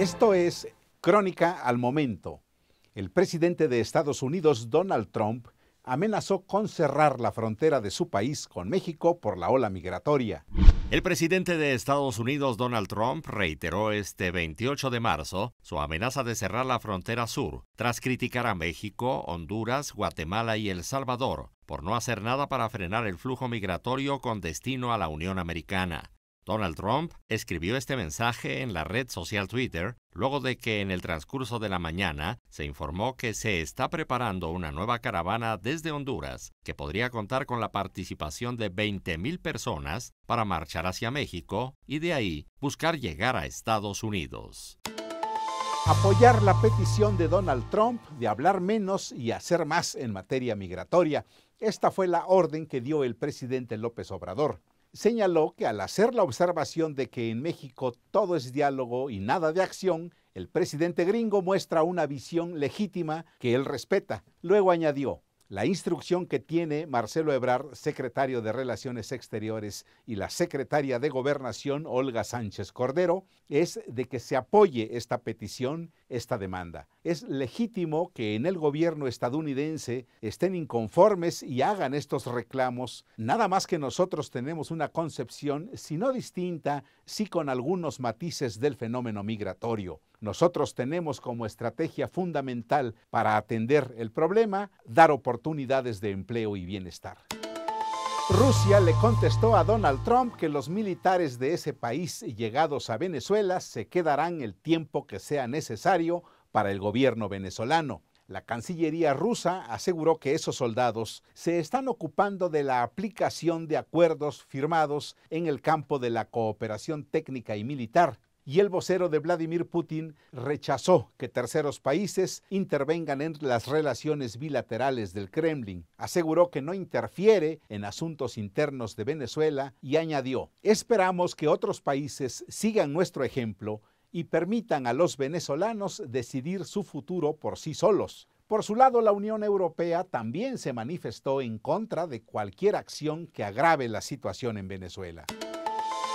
Esto es Crónica al Momento. El presidente de Estados Unidos, Donald Trump, amenazó con cerrar la frontera de su país con México por la ola migratoria. El presidente de Estados Unidos, Donald Trump, reiteró este 28 de marzo su amenaza de cerrar la frontera sur, tras criticar a México, Honduras, Guatemala y El Salvador por no hacer nada para frenar el flujo migratorio con destino a la Unión Americana. Donald Trump escribió este mensaje en la red social Twitter luego de que en el transcurso de la mañana se informó que se está preparando una nueva caravana desde Honduras que podría contar con la participación de 20.000 personas para marchar hacia México y de ahí buscar llegar a Estados Unidos. Apoyar la petición de Donald Trump de hablar menos y hacer más en materia migratoria. Esta fue la orden que dio el presidente López Obrador señaló que al hacer la observación de que en México todo es diálogo y nada de acción, el presidente gringo muestra una visión legítima que él respeta. Luego añadió, la instrucción que tiene Marcelo Ebrard, secretario de Relaciones Exteriores, y la secretaria de Gobernación, Olga Sánchez Cordero, es de que se apoye esta petición, esta demanda es legítimo que en el gobierno estadounidense estén inconformes y hagan estos reclamos, nada más que nosotros tenemos una concepción, si no distinta, sí con algunos matices del fenómeno migratorio. Nosotros tenemos como estrategia fundamental para atender el problema dar oportunidades de empleo y bienestar. Rusia le contestó a Donald Trump que los militares de ese país llegados a Venezuela se quedarán el tiempo que sea necesario para el gobierno venezolano. La Cancillería rusa aseguró que esos soldados se están ocupando de la aplicación de acuerdos firmados en el campo de la cooperación técnica y militar. Y el vocero de Vladimir Putin rechazó que terceros países intervengan en las relaciones bilaterales del Kremlin. Aseguró que no interfiere en asuntos internos de Venezuela y añadió, esperamos que otros países sigan nuestro ejemplo y permitan a los venezolanos decidir su futuro por sí solos. Por su lado, la Unión Europea también se manifestó en contra de cualquier acción que agrave la situación en Venezuela.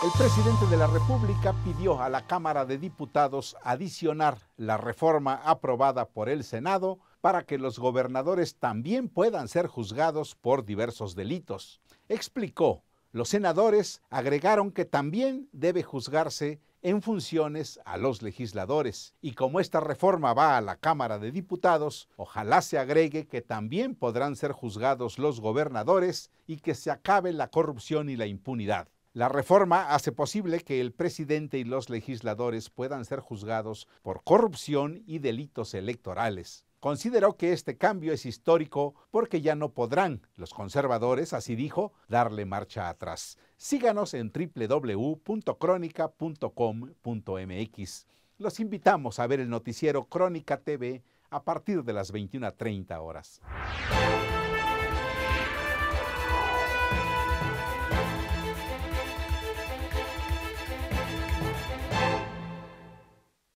El presidente de la República pidió a la Cámara de Diputados adicionar la reforma aprobada por el Senado para que los gobernadores también puedan ser juzgados por diversos delitos. Explicó los senadores agregaron que también debe juzgarse en funciones a los legisladores. Y como esta reforma va a la Cámara de Diputados, ojalá se agregue que también podrán ser juzgados los gobernadores y que se acabe la corrupción y la impunidad. La reforma hace posible que el presidente y los legisladores puedan ser juzgados por corrupción y delitos electorales. Consideró que este cambio es histórico porque ya no podrán los conservadores, así dijo, darle marcha atrás. Síganos en www.crónica.com.mx Los invitamos a ver el noticiero Crónica TV a partir de las 21.30 horas.